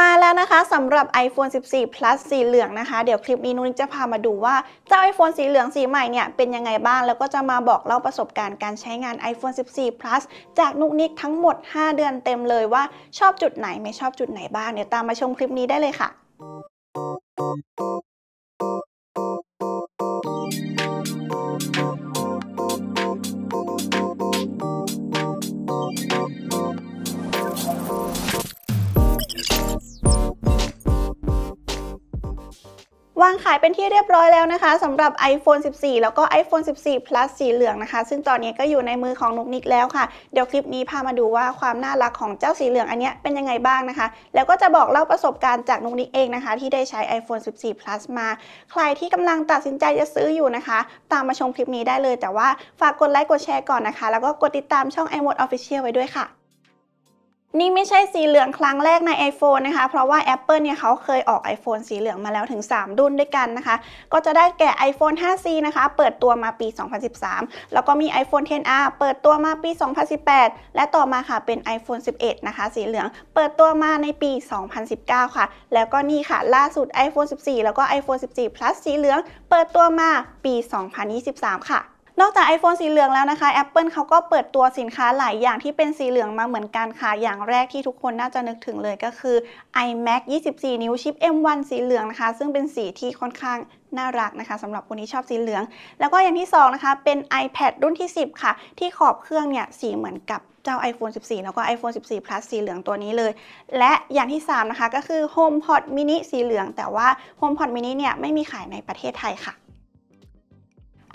มาแล้วนะคะสำหรับ iPhone 14 plus สีเหลืองนะคะ เดี๋ยวคลิปนี้ นุ้นจะพามาดูว่า เจ้า iPhone สีเหลือง สีใหม่เนี่ย เป็นยังไงบ้าง แล้วก็จะมาบอกเล่าประสบการณ์การใช้งาน iPhone 14 plus จากนุกนิกทั้งหมด 5 เดือนเต็มเลยว่าชอบจุดไหนไม่ชอบจุดไหนบ้างเดี๋ยวตามมาชมคลิปนี้ได้เลยค่ะวางขายเป็นที่เรียบร้อยแล้วนะคะสำหรับ iPhone 14 แล้วก็ iPhone 14 plus สีเหลืองนะคะ ซึ่งตอนนี้ก็อยู่ในมือของนุกนิกแล้วค่ะ เดี๋ยวคลิปนี้พามาดูว่าความน่ารักของเจ้าสีเหลืองอันนี้เป็นยังไงบ้างนะคะ แล้วก็จะบอกเล่าประสบการณ์จากนุกนิกเองนะคะ ที่ได้ใช้ iPhone 14 plus มา ใครที่กำลังตัดสินใจจะซื้ออยู่นะคะ ตามมาชมคลิปนี้ได้เลย แต่ว่าฝาก กดไลค์กดแชร์ก่อนนะคะ แล้วก็กดติดตามช่อง iMode Official ไว้ด้วยค่ะนี่ไม่ใช่สีเหลืองครั้งแรกใน iPhone นะคะ เพราะว่า Apple เนี่ยเขาเคยออก iPhone สีเหลืองมาแล้วถึง3รุ่นด้วยกันนะคะ ก็จะได้แก่ iPhone 5C นะคะ เปิดตัวมาปี 2013 แล้วก็มี iPhone 10R เปิดตัวมาปี 2018 และต่อมาค่ะเป็น iPhone 11 นะคะ สีเหลือง เปิดตัวมาในปี 2019 ค่ะ แล้วก็นี่ค่ะ ล่าสุด iPhone 14 แล้วก็ iPhone 14 Plus สีเหลือง เปิดตัวมาปี 2023 ค่ะนอกจาก iPhone สีเหลืองแล้วนะคะ Apple เขาก็เปิดตัวสินค้าหลายอย่างที่เป็นสีเหลืองมาเหมือนกันค่ะอย่างแรกที่ทุกคนน่าจะนึกถึงเลยก็คือ iMac 24 นิ้วชิป M1 สีเหลืองนะคะซึ่งเป็นสีที่ค่อนข้างน่ารักนะคะสำหรับคนที่ชอบสีเหลือง แล้วก็อย่างที่2นะคะเป็น iPad รุ่นที่ 10 ค่ะ ที่ขอบเครื่องเนี่ยสีเหมือนกับเจ้า iPhone 14 แล้วก็ iPhone 14 plus สีเหลืองตัวนี้เลยและอย่างที่3นะคะก็คือ HomePod mini สีเหลืองแต่ว่า HomePod mini เนี่ยไม่มีขายในประเทศไทยค่ะ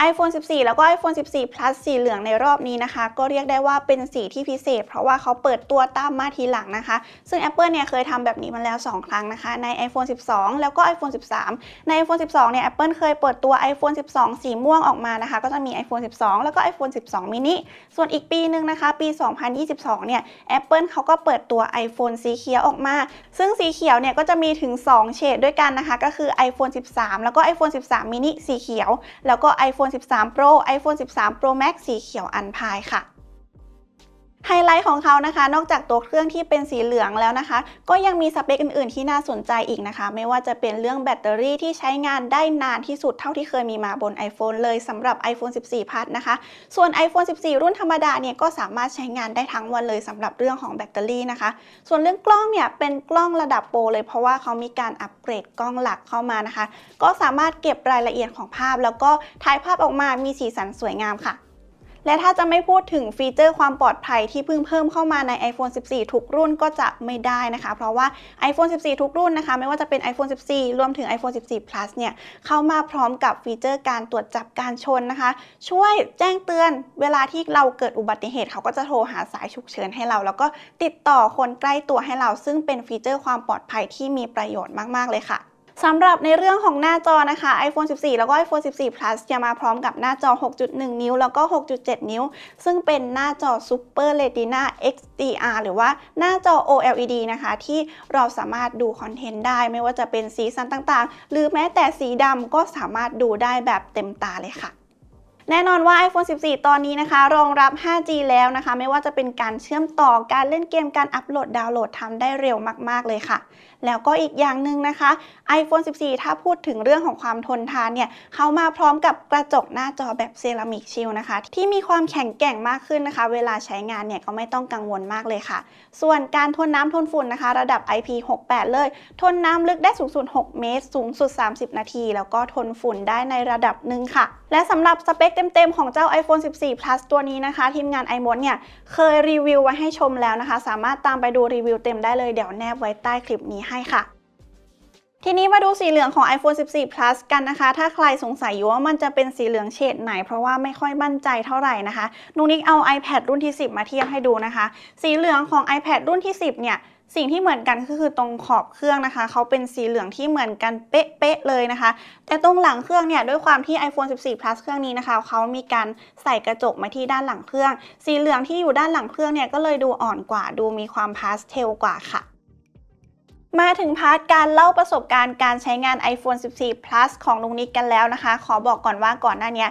iPhone 14 แล้วก็ iPhone 14 plus สีเหลืองในรอบนี้นะคะ ก็เรียกได้ว่าเป็นสีที่พิเศษ เพราะว่าเขาเปิดตัวตามมาทีหลังนะคะ ซึ่ง Apple เนี่ยเคยทำแบบนี้มาแล้ว 2 ครั้งนะคะใน iPhone 12 แล้วก็ iPhone 13 ใน iPhone 12 เนี่ย Apple เคยเปิดตัว iPhone 12 สีม่วงออกมานะคะ ก็จะมี iPhone 12 แล้วก็ iPhone 12 mini ส่วนอีกปีหนึ่งนะคะปี 2022 เนี่ย Apple เขาก็เปิดตัว iPhone สีเขียวออกมาซึ่งสีเขียวเนี่ยก็จะมีถึง 2 เฉดด้วยกันนะคะก็คือ iPhone 13 แล้วก็ iPhone 13 mini สีเขียว แล้วก็ iPhone iPhone 13 Pro iPhone 13 Pro Max สีเขียวอันพายค่ะไฮไลท์ของเขานะคะ นอกจากตัวเครื่องที่เป็นสีเหลืองแล้วนะคะ ก็ยังมีสเปคอื่นๆ ที่น่าสนใจอีกนะคะ ไม่ว่าจะเป็นเรื่องแบตเตอรี่ที่ใช้งานได้นานที่สุดเท่าที่เคยมีมาบน iPhone เลยสำหรับ iPhone 14พัทนะคะ ส่วน iPhone 14 รุ่นธรรมดาเนี่ยก็สามารถใช้งานได้ทั้งวันเลยสำหรับเรื่องของแบตเตอรี่นะคะ ส่วนเรื่องกล้องเนี่ยเป็นกล้องระดับโปรเลยเพราะว่าเขามีการอัปเกรดกล้องหลักเข้ามานะคะ ก็สามารถเก็บรายละเอียดของภาพ แล้วก็ถ่ายภาพออกมา มีสีสันสวยงามค่ะและถ้าจะไม่พูดถึงฟีเจอร์ความปลอดภัยที่เพิ่งเพิ่มเข้ามาใน iPhone 14ทุกรุ่นก็จะไม่ได้นะคะ เพราะว่า iPhone 14 ทุกรุ่นนะคะไม่ว่าจะเป็น iPhone 14 รวมถึง iPhone 14 plus เนี่ย เข้ามาพร้อมกับฟีเจอร์การตรวจจับการชนนะคะ ช่วยแจ้งเตือนเวลาที่เราเกิดอุบัติเหตุเขาก็จะโทรหาสายฉุกเฉินให้เรา แล้วก็ติดต่อคนใกล้ตัวให้เราซึ่งเป็นฟีเจอร์ความปลอดภัยที่มีประโยชน์มากๆเลยค่ะสำหรับในเรื่องของหน้าจอนะคะ iPhone 14 แล้วก็ iPhone 14 Plus จะมาพร้อมกับหน้าจอ 6.1 นิ้ว แล้วก็ 6.7 นิ้ว ซึ่งเป็นหน้าจอ Super Retina XDR หรือว่าหน้าจอ OLED นะคะ ที่เราสามารถดูคอนเทนต์ได้ ไม่ว่าจะเป็นสีสันต่างๆ หรือแม้แต่สีดำก็สามารถดูได้แบบเต็มตาเลยค่ะ แน่นอนว่า iPhone 14 ตอนนี้นะคะ รองรับ 5G แล้วนะคะ ไม่ว่าจะเป็นการเชื่อมต่อ การเล่นเกม การอัปโหลดดาวน์โหลดทำได้เร็วมาก ๆ เลยค่ะแล้วก็อีกอย่างหนึ่งนะคะ iPhone 14 ถ้าพูดถึงเรื่องของความทนทานเนี่ยเขามาพร้อมกับกระจกหน้าจอแบบเซรามิกชิลนะคะที่มีความแข็งแกร่งมากขึ้นนะคะ เวลาใช้งานเนี่ยก็ไม่ต้องกังวลมากเลยค่ะ ส่วนการทนน้ำทนฝุ่นนะคะ ระดับ IP68 เลย ทนน้ำลึกได้สูงสุด6เมตร สูงสุด 30 นาที แล้วก็ทนฝุ่นได้ในระดับหนึ่งค่ะ และสำหรับสเปคเต็มๆของเจ้า iPhone 14 Plus ตัวนี้นะคะ ทีมงาน i m o d เนี่ยเคยรีวิวไว้ให้ชมแล้วนะคะ สามารถตามไปดูรีวิวเต็มได้เลยเดี๋ยวแนบไว้ใต้คลิปนี้ให้ค่ะทีนี้มาดูสีเหลืองของ iPhone 14 plus กันนะคะ ถ้าใครสงสัยอยู่ว่ามันจะเป็นสีเหลืองเฉดไหน เพราะว่าไม่ค่อยมั่นใจเท่าไหร่นะคะ นุกนิกเอา iPad รุ่นที่ 10 มาเทียบให้ดูนะคะ สีเหลืองของ iPad รุ่นที่ 10 เนี่ย สิ่งที่เหมือนกันก็คือตรงขอบเครื่องนะคะ เขาเป็นสีเหลืองที่เหมือนกันเป๊ะๆเลยนะคะ แต่ตรงหลังเครื่องเนี่ยด้วยความที่ iPhone 14 plus เครื่องนี้นะคะเขามีการใส่กระจกมาที่ด้านหลังเครื่อง สีเหลืองที่อยู่ด้านหลังเครื่องเนี่ยก็เลยดูอ่อนกว่า ดูมีความพาสเทลกว่าค่ะมาถึงพาร์ทการเล่าประสบการณ์การใช้งาน iPhone 14 plus ของลุงนิกกันแล้วนะคะ ขอบอกก่อนว่าก่อนหน้านี้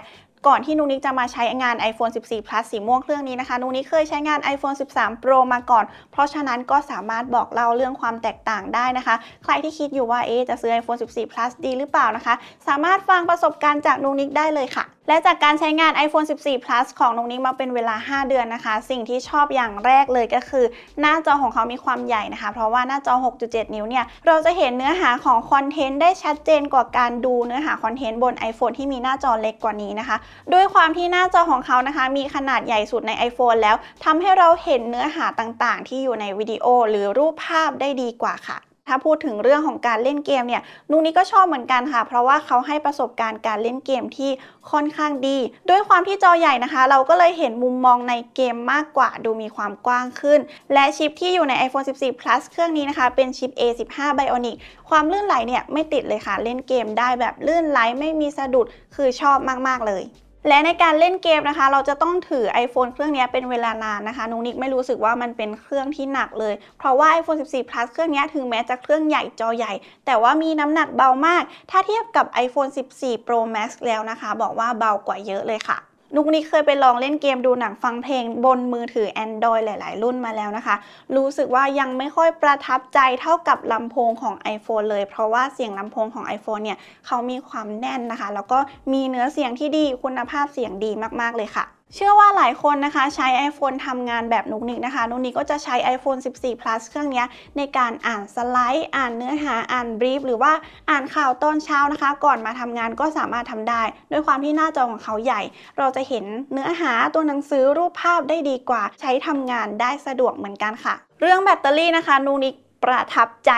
ก่อนที่นุนิกจะมาใช้งาน iPhone 14 plus สีม่วงเครื่องนี้นะคะนุนิกเคยใช้งาน iPhone 13 Pro มาก่อน เพราะฉะนั้นก็สามารถบอกเล่าเรื่องความแตกต่างได้นะคะ ใครที่คิดอยู่ว่าเอ๊จะซื้อ iPhone 14 plus ดีหรือเปล่านะคะ สามารถฟังประสบการณ์จากนุนิกได้เลยค่ะและจากการใช้งาน iPhone 14 plus ของน้องนิ้งมาเป็นเวลา 5 เดือนนะคะ สิ่งที่ชอบอย่างแรกเลยก็คือหน้าจอของเขามีความใหญ่นะคะ เพราะว่าหน้าจอ 6.7 นิ้วเนี่ยเราจะเห็นเนื้อหาของคอนเทนต์ได้ชัดเจนกว่าการดูเนื้อหาคอนเทนต์บน iPhone ที่มีหน้าจอเล็กกว่านี้นะคะ ด้วยความที่หน้าจอของเขานะคะ มีขนาดใหญ่สุดใน iPhone แล้วทำให้เราเห็นเนื้อหาต่างๆ ที่อยู่ในวิดีโอหรือรูปภาพได้ดีกว่าค่ะถ้าพูดถึงเรื่องของการเล่นเกมเนี่ย นุกนี้ก็ชอบเหมือนกันค่ะ เพราะว่าเขาให้ประสบการณ์การเล่นเกมที่ค่อนข้างดี ด้วยความที่จอใหญ่นะคะ เราก็เลยเห็นมุมมองในเกมมากกว่า ดูมีความกว้างขึ้น และชิปที่อยู่ใน iPhone 14 plus เครื่องนี้นะคะ เป็นชิป A15 Bionic ความลื่นไหลเนี่ยไม่ติดเลยค่ะ เล่นเกมได้แบบลื่นไหลไม่มีสะดุด คือชอบมากๆเลยและในการเล่นเกมนะคะ เราจะต้องถือ iPhone เครื่องนี้เป็นเวลานานนะคะนุนิกไม่รู้สึกว่ามันเป็นเครื่องที่หนักเลย เพราะว่า iPhone 14 plus เครื่องนี้ถึงแม้จะเครื่องใหญ่จอใหญ่ แต่ว่ามีน้ำหนักเบามาก ถ้าเทียบกับ iPhone 14 Pro Max แล้วนะคะ บอกว่าเบากว่าเยอะเลยค่ะนุกนี้เคยไปลองเล่นเกมดูหนังฟังเพลงบนมือถือ Android หลาย ๆ รุ่นมาแล้วนะคะ รู้สึกว่ายังไม่ค่อยประทับใจเท่ากับลำโพงของ iPhone เลยเพราะว่าเสียงลำโพงของ iPhone เนี่ยเขามีความแน่นนะคะ แล้วก็มีเนื้อเสียงที่ดีคุณภาพเสียงดีมาก ๆ เลยค่ะเชื่อว่าหลายคนนะคะใช้ iPhone ทำงานแบบนุกนิกนะคะ นุกนิกก็จะใช้ iPhone 14 plus เครื่องนี้ ในการอ่านสไลด์ อ่านเนื้อหาอ่าน บรีฟ หรือว่าอ่านข่าวตอนเช้านะคะก่อนมาทำงานก็สามารถทำได้ ด้วยความที่หน้าจอของเขาใหญ่ เราจะเห็นเนื้อหาตัวหนังสือรูปภาพได้ดีกว่าใช้ทำงานได้สะดวกเหมือนกันค่ะ เรื่องแบตเตอรี่นะคะนูนิกประทับใจ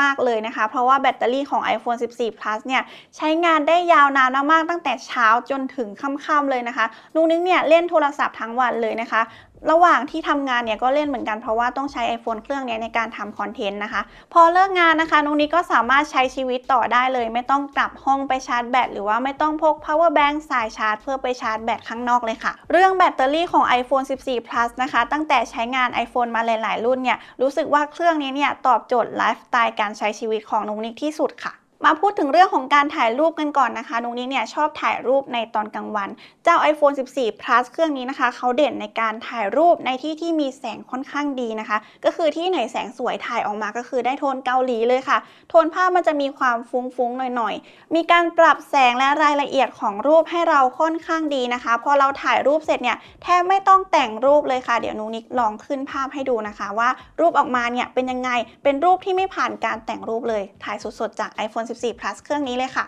มาก ๆ เลยนะคะ เพราะว่าแบตเตอรี่ของ iPhone 14 plus เนี่ย ใช้งานได้ยาวนานมาก ๆ ตั้งแต่เช้าจนถึงค่ำๆ เลยนะคะนุ้งนิ้งเนี่ย เล่นโทรศัพท์ทั้งวันเลยนะคะระหว่างที่ทำงานเนี่ย ก็เล่นเหมือนกันเพราะว่าต้องใช้ iPhone เครื่องนี้ในการทำคอนเทนต์นะคะ พอเลิกงานนะคะนุ้งนี้ก็สามารถใช้ชีวิตต่อได้เลย ไม่ต้องกลับห้องไปชาร์จแบตหรือว่าไม่ต้องพก power bank สายชาร์จเพื่อไปชาร์จแบตข้างนอกเลยค่ะ เรื่องแบตเตอรี่ของ iPhone 14 plus นะคะตั้งแต่ใช้งาน iPhone มาหลายๆ รุ่นเนี่ยรู้สึกว่าเครื่องนี้เนี่ยตอบโจทย์ไลฟ์สไตล์การใช้ชีวิตของนุ้งนิ้ที่สุดค่ะมาพูดถึงเรื่องของการถ่ายรูปกันก่อนนะคะนุ้งนี้เนี่ยชอบถ่ายรูปในตอนกลางวันเจ้า iPhone 14 plus เครื่องนี้นะคะเขาเด่นในการถ่ายรูปในที่ที่มีแสงค่อนข้างดีนะคะ ก็คือที่ไหนแสงสวยถ่ายออกมา ก็คือได้โทนเกาหลีเลยค่ะโทนภาพมันจะมีความฟุ้งๆ หน่อยๆมีการปรับแสงและรายละเอียดของรูปให้เราค่อนข้างดีนะคะพอเราถ่ายรูปเสร็จเนี่ยแทบไม่ต้องแต่งรูปเลยค่ะเดี๋ยวนุ้งนิกลองขึ้นภาพให้ดูนะคะ ว่ารูปออกมาเนี่ยเป็นยังไงเป็นรูปที่ไม่ผ่านการแต่งรูปเลยถ่ายสดๆจาก iPhone 14 plus เครื่องนี้เลยค่ะ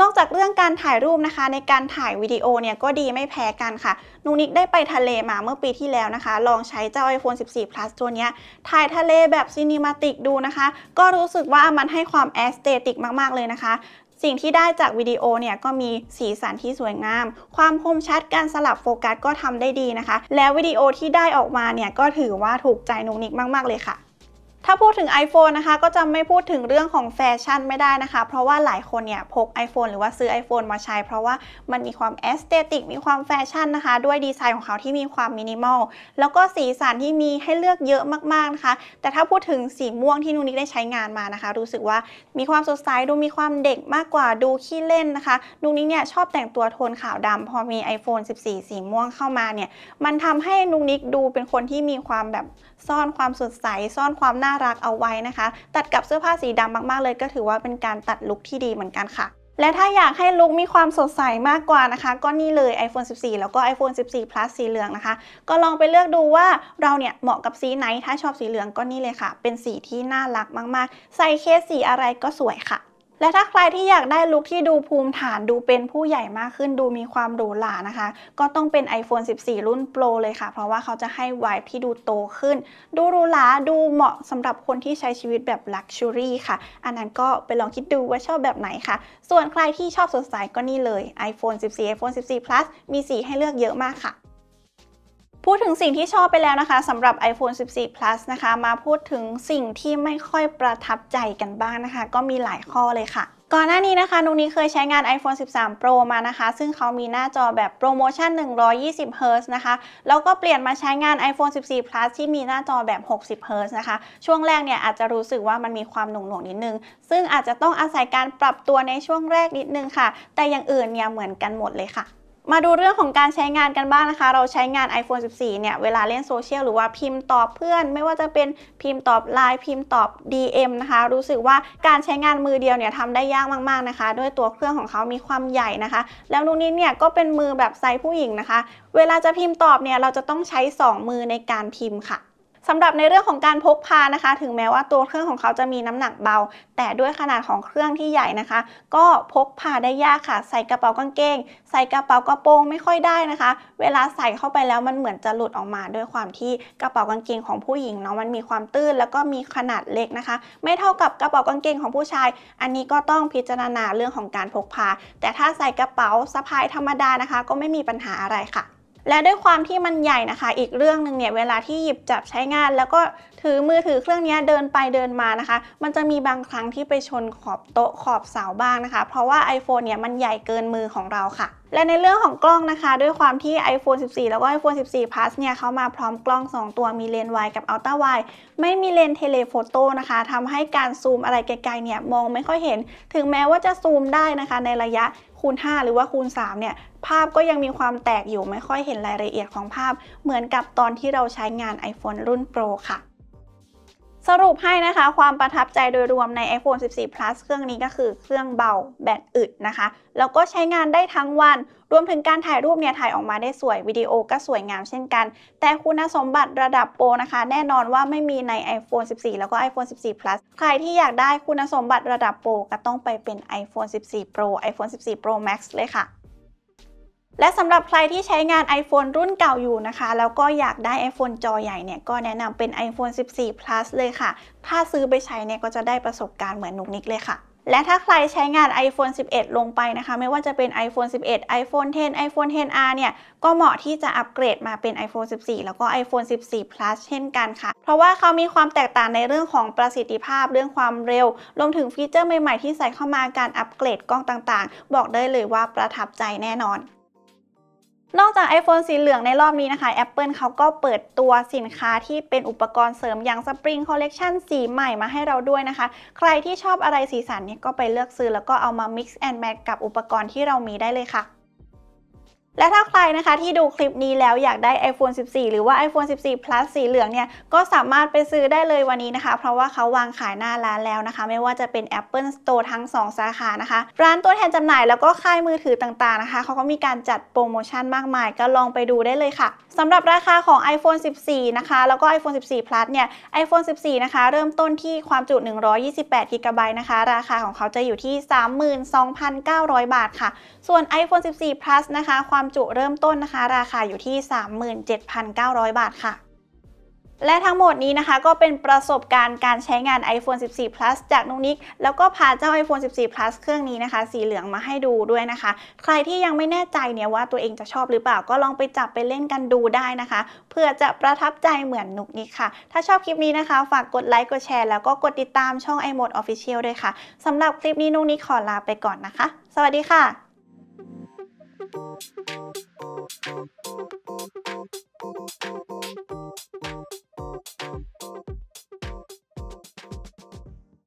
นอกจากเรื่องการถ่ายรูปนะคะ ในการถ่ายวิดีโอเนี่ยก็ดีไม่แพ้กันค่ะนูนิกได้ไปทะเลมาเมื่อปีที่แล้วนะคะ ลองใช้เจ้า iPhone 14 plus ตัวนี้ถ่ายทะเลแบบซีนิมาติกดูนะคะ ก็รู้สึกว่ามันให้ความแอสเตติกมากๆเลยนะคะ สิ่งที่ได้จากวิดีโอเนี่ยก็มีสีสันที่สวยงาม ความคมชัดการสลับโฟกัสก็ทำได้ดีนะคะ แล้ววิดีโอที่ได้ออกมาเนี่ยก็ถือว่าถูกใจนุกนิก มากๆเลยค่ะถ้าพูดถึง iPhone นะคะ ก็จะไม่พูดถึงเรื่องของแฟชั่นไม่ได้นะคะเพราะว่าหลายคนเนี่ยพก iPhone หรือว่าซื้อ iPhone มาใช้ เพราะว่ามันมีความแอสเตติกมีความแฟชั่นนะคะ ด้วยดีไซน์ของเขาที่มีความมินิมอลแล้วก็สีสันที่มีให้เลือกเยอะมากๆนะคะ แต่ถ้าพูดถึงสีม่วงที่นุนิกได้ใช้งานมานะคะ รู้สึกว่ามีความสดใสดูมีความเด็กมากกว่าดูขี้เล่นนะคะนุนิกเนี่ยชอบแต่งตัวโทนขาวดำ พอมี iPhone 14 สีม่วงเข้ามาเนี่ยมันทำให้นุนิกดูเป็นคนที่มีความแบบซ่อนความสดใส ซ่อนความน่ารักเอาไว้นะคะ ตัดกับเสื้อผ้าสีดำมากๆเลย ก็ถือว่าเป็นการตัดลุคที่ดีเหมือนกันค่ะ และถ้าอยากให้ลุคมีความสดใสมากกว่านะคะ ก็นี่เลย iPhone 14 แล้วก็ iPhone 14 plus สีเหลืองนะคะ ก็ลองไปเลือกดูว่าเราเนี่ยเหมาะกับสีไหนถ้าชอบสีเหลืองก็นี่เลยค่ะ เป็นสีที่น่ารักมาก ๆ ใส่เคสสีอะไรก็สวยค่ะและถ้าใครที่อยากได้ลุคที่ดูภูมิฐานดูเป็นผู้ใหญ่มากขึ้น ดูมีความหรูหรานะคะ ก็ต้องเป็น iPhone 14 รุ่น Pro เลยค่ะ เพราะว่าเขาจะให้วายที่ดูโตขึ้น ดูหรูหราดูเหมาะสำหรับคนที่ใช้ชีวิตแบบลัชัวรี่ค่ะ อันนั้นก็ไปลองคิดดูว่าชอบแบบไหนค่ะ ส่วนใครที่ชอบสดใสก็นี่เลย iPhone 14 iPhone 14 Plus มีสีให้เลือกเยอะมากค่ะพูดถึงสิ่งที่ชอบไปแล้วนะคะสำหรับ iPhone 14 plus นะคะ มาพูดถึงสิ่งที่ไม่ค่อยประทับใจกันบ้างนะคะ ก็มีหลายข้อเลยค่ะ ก่อนหน้านี้นะคะนุงนี้เคยใช้งาน iPhone 13 Pro มานะคะ ซึ่งเขามีหน้าจอแบบโปรโมชั่น120 Hz นะคะ แล้วก็เปลี่ยนมาใช้งาน iPhone 14 Plus ที่มีหน้าจอแบบ 60 Hz นะคะ ช่วงแรกเนี่ย อาจจะรู้สึกว่ามันมีความหน่วงหน่วงนิดนึง ซึ่งอาจจะต้องอาศัยการปรับตัวในช่วงแรกนิดนึงค่ะ แต่อย่างอื่นเนี่ยเหมือนกันหมดเลยค่ะมาดูเรื่องของการใช้งานกันบ้างนะคะ เราใช้งาน iPhone 14 เนี่ย เวลาเล่นโซเชียล หรือว่าพิมพ์ตอบเพื่อน ไม่ว่าจะเป็นพิมพ์ตอบไลน์พิมพ์ตอบ DM นะคะ รู้สึกว่าการใช้งานมือเดียวเนี่ยทำได้ยากมากๆนะคะด้วยตัวเครื่องของเขามีความใหญ่นะคะ แล้วนุ่นนี้เนี่ยก็เป็นมือแบบไซส์ผู้หญิงนะคะ เวลาจะพิมพ์ตอบเนี่ยเราจะต้องใช้ 2 มือในการพิมพ์ค่ะสำหรับในเรื่องของการพกพานะคะ ถึงแม้ว่าตัวเครื่องของเขาจะมีน้ำหนักเบา แต่ด้วยขนาดของเครื่องที่ใหญ่นะคะ ก็พกพาได้ยากค่ะ ใส่กระเป๋ากางเกง ใส่กระเป๋ากระโปรงไม่ค่อยได้นะคะ เวลาใส่เข้าไปแล้วมันเหมือนจะหลุดออกมาด้วยความที่กระเป๋ากางเกงของผู้หญิงเนาะมันมีความตื้นแล้วก็มีขนาดเล็กนะคะ ไม่เท่ากับกระเป๋ากางเกงของผู้ชาย อันนี้ก็ต้องพิจารณาเรื่องของการพกพา แต่ถ้าใส่กระเป๋าสะพายธรรมดานะคะ ก็ไม่มีปัญหาอะไรค่ะและด้วยความที่มันใหญ่นะคะอีกเรื่องหนึ่งเนี่ยเวลาที่หยิบจับใช้งานแล้วก็ถือมือถือเครื่องนี้เดินไปเดินมานะคะ มันจะมีบางครั้งที่ไปชนขอบโต๊ะขอบเสาบ้างนะคะเพราะว่า iPhone เนี่ยมันใหญ่เกินมือของเราค่ะและในเรื่องของกล้องนะคะ ด้วยความที่ iPhone 14 แล้วก็ iPhone 14 Plus เนี่ยเขามาพร้อมกล้อง 2 ตัวมีเลนส์ wide กับ ultra wide ไม่มีเลนส์เทเลโฟโต้นะคะทำให้การซูมอะไรไกลๆเนี่ย มองไม่ค่อยเห็น ถึงแม้ว่าจะซูมได้นะคะในระยะคูณ5หรือว่าคูณ3เนี่ยภาพก็ยังมีความแตกอยู่ไม่ค่อยเห็นรายละเอียดของภาพ เหมือนกับตอนที่เราใช้งาน iPhone รุ่น Pro ค่ะสรุปให้นะคะความประทับใจโดยรวมใน iPhone 14 Plus เครื่องนี้ก็คือเครื่องเบาแบตอึดนะคะ แล้วก็ใช้งานได้ทั้งวันรวมถึงการถ่ายรูปเนี่ยถ่ายออกมาได้สวยวิดีโอก็สวยงามเช่นกัน แต่คุณสมบัติระดับโปรนะคะแน่นอนว่าไม่มีใน iPhone 14 แล้วก็ iPhone 14 Plus ใครที่อยากได้คุณสมบัติระดับโปรก็ต้องไปเป็น iPhone 14 Pro iPhone 14 Pro Max เลยค่ะและสำหรับใครที่ใช้งาน iPhone รุ่นเก่าอยู่นะคะ แล้วก็อยากได้ iPhone จอใหญ่เนี่ย ก็แนะนำเป็น iPhone 14 plus เลยค่ะ ถ้าซื้อไปใช้เนี่ยก็จะได้ประสบการณ์เหมือนนุกนิกเลยค่ะ และถ้าใครใช้งาน iPhone 11 ลงไปนะคะ ไม่ว่าจะเป็น iPhone 11 iPhone 10 iPhone 10R เนี่ย ก็เหมาะที่จะอัปเกรดมาเป็น iPhone 14 แล้วก็ iPhone 14 plus เช่นกันค่ะ เพราะว่าเขามีความแตกต่างในเรื่องของประสิทธิภาพเรื่องความเร็วรวมถึงฟีเจอร์ใหม่ๆ ที่ใส่เข้ามาการอัปเกรดกล้องต่างๆ บอกได้เลยว่าประทับใจแน่นอนนอกจาก iPhone สีเหลืองในรอบนี้นะคะ Apple เขาก็เปิดตัวสินค้าที่เป็นอุปกรณ์เสริมอย่าง Spring Collection สีใหม่มาให้เราด้วยนะคะ ใครที่ชอบอะไรสีสันเนี่ยก็ไปเลือกซื้อแล้วก็เอามา mix and match กับอุปกรณ์ที่เรามีได้เลยค่ะและถ้าใครนะคะ ที่ดูคลิปนี้แล้วอยากได้ iPhone 14 หรือว่า iPhone 14 plus สีเหลืองเนี่ย ก็สามารถไปซื้อได้เลยวันนี้นะคะ เพราะว่าเขาวางขายหน้าร้านแล้วนะคะ ไม่ว่าจะเป็น Apple Store ทั้ง 2 สาขานะคะ ร้านตัวแทนจำหน่ายแล้วก็ค่ายมือถือต่างๆนะคะเขาก็มีการจัดโปรโมชั่นมากมาย ก็ลองไปดูได้เลยค่ะ สำหรับราคาของ iPhone 14 นะคะ แล้วก็ iPhone 14 plus เนี่ย iPhone 14 นะคะ เริ่มต้นที่ความจุ 128 GB นะคะ ราคาของเขาจะอยู่ที่ 32,900 บาทค่ะ ส่วน iPhone 14 plus นะคะ ความความจุ เริ่มต้นนะคะ ราคาอยู่ที่ 37,900 บาทค่ะ และทั้งหมดนี้นะคะ ก็เป็นประสบการณ์การใช้งาน iPhone 14 plus จากนุกนิกแล้วก็พาเจ้า iPhone 14 plus เครื่องนี้นะคะ สีเหลืองมาให้ดูด้วยนะคะ ใครที่ยังไม่แน่ใจเนี่ยว่าตัวเองจะชอบหรือเปล่าก็ลองไปจับไปเล่นกันดูได้นะคะ เพื่อจะประทับใจเหมือนนุกนิกค่ะ ถ้าชอบคลิปนี้นะคะฝากกดไลค์กดแชร์แล้วก็กดติดตามช่อง iMode Official ด้วยค่ะสำหรับคลิปนี้นุกนิกขอลาไปก่อนนะคะ สวัสดีค่ะ Thank you.